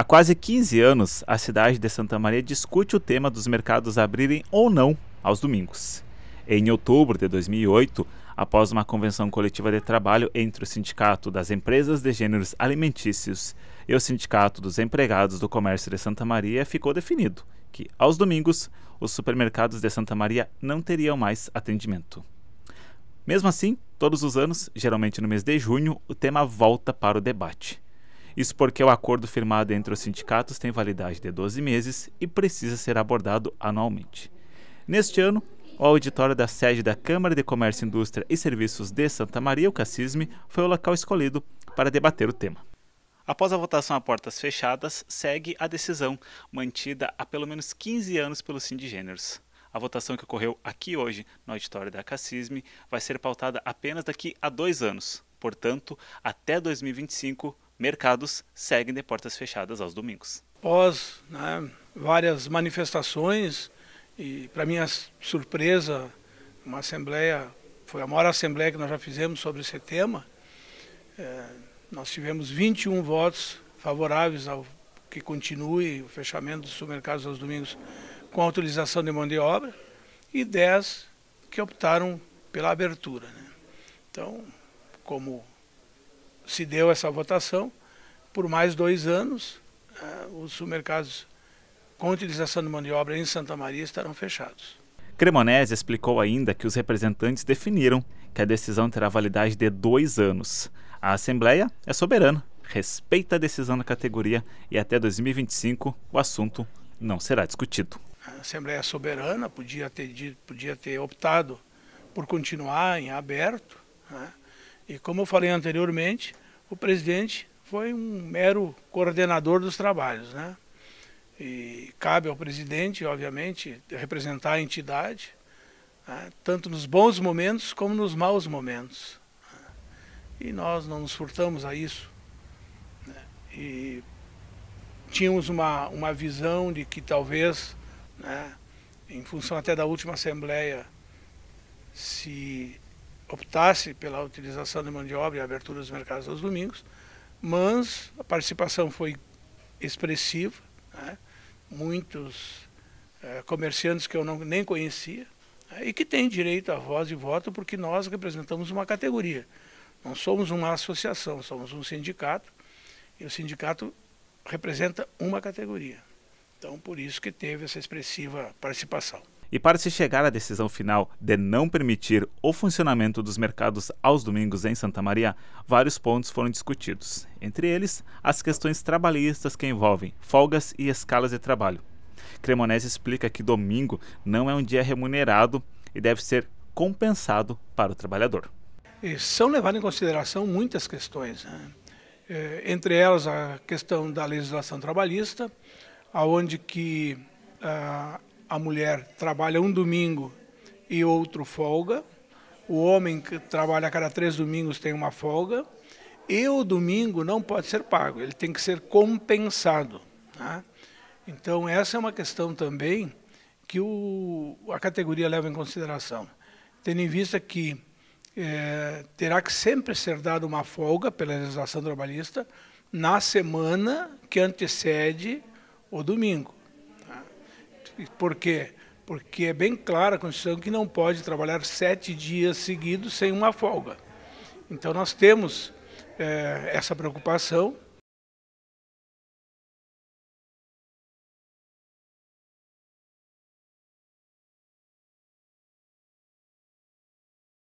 Há quase 15 anos, a cidade de Santa Maria discute o tema dos mercados abrirem ou não aos domingos. Em outubro de 2008, após uma convenção coletiva de trabalho entre o Sindicato das Empresas de Gêneros Alimentícios e o Sindicato dos Empregados do Comércio de Santa Maria, ficou definido que, aos domingos, os supermercados de Santa Maria não teriam mais atendimento. Mesmo assim, todos os anos, geralmente no mês de junho, o tema volta para o debate. Isso porque o acordo firmado entre os sindicatos tem validade de 12 meses e precisa ser abordado anualmente. Neste ano, o auditório da sede da Câmara de Comércio, Indústria e Serviços de Santa Maria, o Cassisme, foi o local escolhido para debater o tema. Após a votação a portas fechadas, segue a decisão, mantida há pelo menos 15 anos pelos sindigêneros. A votação que ocorreu aqui hoje, no auditório da Cassisme, vai ser pautada apenas daqui a dois anos. Portanto, até 2025, mercados seguem de portas fechadas aos domingos. Após né, várias manifestações, e para minha surpresa, uma assembleia, foi a maior assembleia que nós já fizemos sobre esse tema, é, nós tivemos 21 votos favoráveis ao que continue o fechamento dos supermercados aos domingos com autorização de mão de obra e 10 que optaram pela abertura. Né? Então, como se deu essa votação por mais dois anos. Eh, os supermercados com utilização de mão de obra em Santa Maria estarão fechados. Cremonese explicou ainda que os representantes definiram que a decisão terá validade de dois anos. A Assembleia é soberana, respeita a decisão da categoria e até 2025 o assunto não será discutido. A Assembleia é soberana podia ter, podia ter optado por continuar em aberto, né? E como eu falei anteriormente, o presidente foi um mero coordenador dos trabalhos, né? E cabe ao presidente, obviamente, representar a entidade, né? tanto nos bons momentos como nos maus momentos. E nós não nos furtamos a isso. Né? E tínhamos uma, uma visão de que talvez, né, em função até da última Assembleia, se optasse pela utilização de mão de obra e abertura dos mercados aos domingos, mas a participação foi expressiva, né? muitos eh, comerciantes que eu não, nem conhecia né? e que têm direito a voz e voto porque nós representamos uma categoria. Não somos uma associação, somos um sindicato e o sindicato representa uma categoria. Então, por isso que teve essa expressiva participação. E para se chegar à decisão final de não permitir o funcionamento dos mercados aos domingos em Santa Maria, vários pontos foram discutidos, entre eles as questões trabalhistas que envolvem folgas e escalas de trabalho. Cremonese explica que domingo não é um dia remunerado e deve ser compensado para o trabalhador. E são levadas em consideração muitas questões, né? Eh, entre elas a questão da legislação trabalhista, aonde que a ah, a mulher trabalha um domingo e outro folga, o homem que trabalha a cada três domingos tem uma folga, e o domingo não pode ser pago, ele tem que ser compensado. Tá? Então, essa é uma questão também que o, a categoria leva em consideração, tendo em vista que é, terá que sempre ser dada uma folga pela legislação trabalhista na semana que antecede o domingo. Por quê? Porque é bem clara a Constituição que não pode trabalhar sete dias seguidos sem uma folga. Então nós temos é, essa preocupação